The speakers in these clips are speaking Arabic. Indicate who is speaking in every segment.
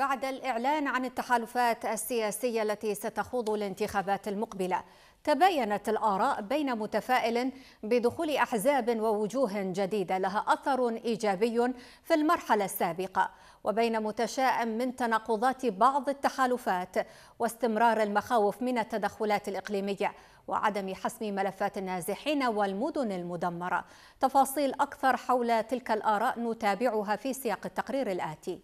Speaker 1: بعد الإعلان عن التحالفات السياسية التي ستخوض الانتخابات المقبلة تباينت الآراء بين متفائل بدخول أحزاب ووجوه جديدة لها أثر إيجابي في المرحلة السابقة وبين متشائم من تناقضات بعض التحالفات واستمرار المخاوف من التدخلات الإقليمية وعدم حسم ملفات النازحين والمدن المدمرة تفاصيل أكثر حول تلك الآراء نتابعها في سياق التقرير الآتي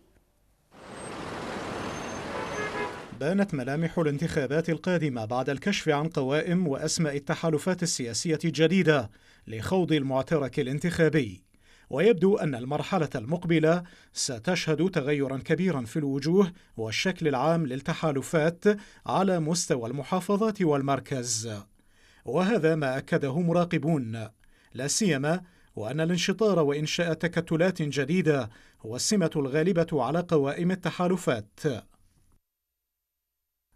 Speaker 2: بانت ملامح الانتخابات القادمة بعد الكشف عن قوائم وأسماء التحالفات السياسية الجديدة لخوض المعترك الانتخابي ويبدو أن المرحلة المقبلة ستشهد تغيرا كبيرا في الوجوه والشكل العام للتحالفات على مستوى المحافظات والمركز وهذا ما أكده مراقبون لا سيما وأن الانشطار وإنشاء تكتلات جديدة هو السمة الغالبة على قوائم التحالفات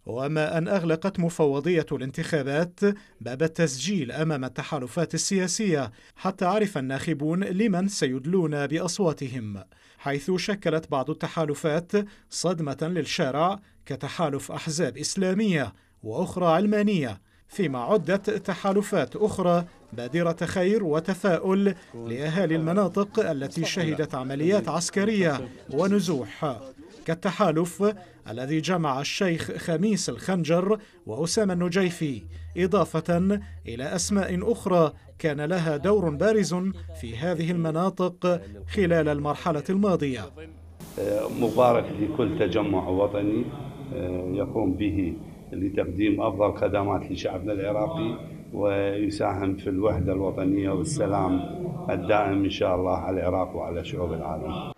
Speaker 2: وما أن أغلقت مفوضية الانتخابات باب التسجيل أمام التحالفات السياسية حتى عرف الناخبون لمن سيدلون بأصواتهم حيث شكلت بعض التحالفات صدمة للشارع كتحالف أحزاب إسلامية وأخرى علمانية فيما عدت تحالفات أخرى بادرة خير وتفاؤل لأهالي المناطق التي شهدت عمليات عسكرية ونزوح كالتحالف الذي جمع الشيخ خميس الخنجر وأسامة النجيفي إضافة إلى أسماء أخرى كان لها دور بارز في هذه المناطق خلال المرحلة الماضية
Speaker 1: مبارك لكل تجمع وطني آه، يقوم به لتقديم أفضل خدمات لشعبنا العراقي ويساهم في الوحدة الوطنية والسلام الدائم إن شاء الله على العراق وعلى شعوب العالم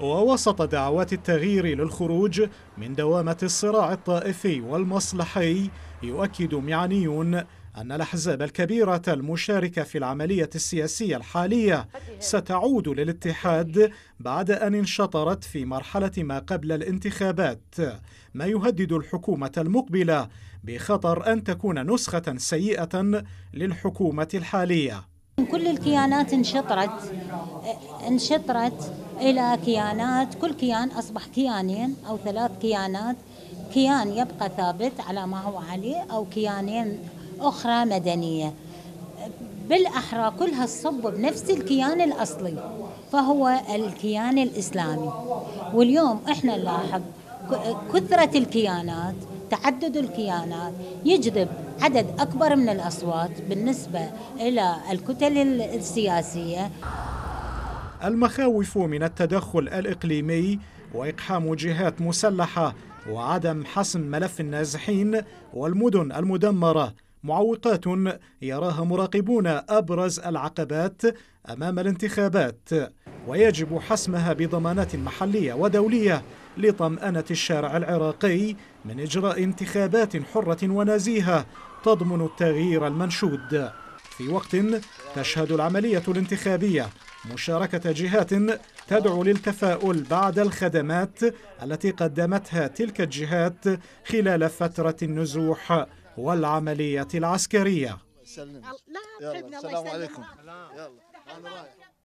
Speaker 2: ووسط دعوات التغيير للخروج من دوامة الصراع الطائفي والمصلحي يؤكد معنيون أن الأحزاب الكبيرة المشاركة في العملية السياسية الحالية ستعود للاتحاد بعد أن انشطرت في مرحلة ما قبل الانتخابات ما يهدد الحكومة المقبلة بخطر أن تكون نسخة سيئة للحكومة الحالية كل
Speaker 3: الكيانات انشطرت انشطرت الى كيانات كل كيان اصبح كيانين او ثلاث كيانات كيان يبقى ثابت على ما هو عليه او كيانين اخرى مدنيه بالاحرى كلها تصب بنفس الكيان الاصلي فهو الكيان الاسلامي واليوم احنا نلاحظ كثره الكيانات تعدد الكيانات يجذب عدد أكبر من الأصوات بالنسبة إلى الكتل السياسية
Speaker 2: المخاوف من التدخل الإقليمي وإقحام جهات مسلحة وعدم حسم ملف النازحين والمدن المدمرة معوقات يراها مراقبون أبرز العقبات أمام الانتخابات ويجب حسمها بضمانات محلية ودولية لطمأنة الشارع العراقي من إجراء انتخابات حرة ونزيهة تضمن التغيير المنشود في وقت تشهد العملية الانتخابية مشاركة جهات تدعو للتفاؤل بعد الخدمات التي قدمتها تلك الجهات خلال فترة النزوح والعملية العسكرية السلام عليكم